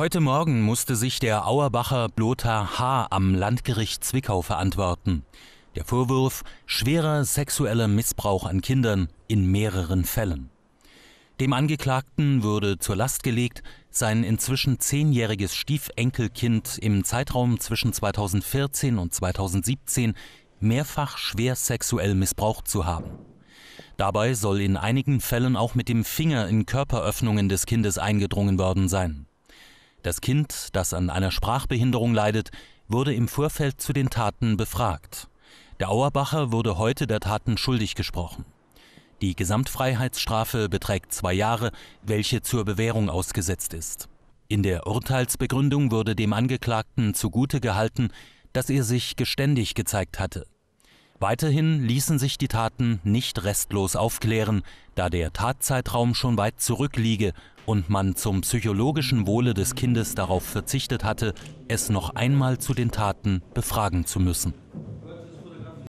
Heute Morgen musste sich der Auerbacher Lothar H. am Landgericht Zwickau verantworten. Der Vorwurf schwerer sexueller Missbrauch an Kindern in mehreren Fällen. Dem Angeklagten wurde zur Last gelegt, sein inzwischen zehnjähriges Stiefenkelkind im Zeitraum zwischen 2014 und 2017 mehrfach schwer sexuell missbraucht zu haben. Dabei soll in einigen Fällen auch mit dem Finger in Körperöffnungen des Kindes eingedrungen worden sein. Das Kind, das an einer Sprachbehinderung leidet, wurde im Vorfeld zu den Taten befragt. Der Auerbacher wurde heute der Taten schuldig gesprochen. Die Gesamtfreiheitsstrafe beträgt zwei Jahre, welche zur Bewährung ausgesetzt ist. In der Urteilsbegründung wurde dem Angeklagten zugute gehalten, dass er sich geständig gezeigt hatte. Weiterhin ließen sich die Taten nicht restlos aufklären, da der Tatzeitraum schon weit zurückliege und man zum psychologischen Wohle des Kindes darauf verzichtet hatte, es noch einmal zu den Taten befragen zu müssen.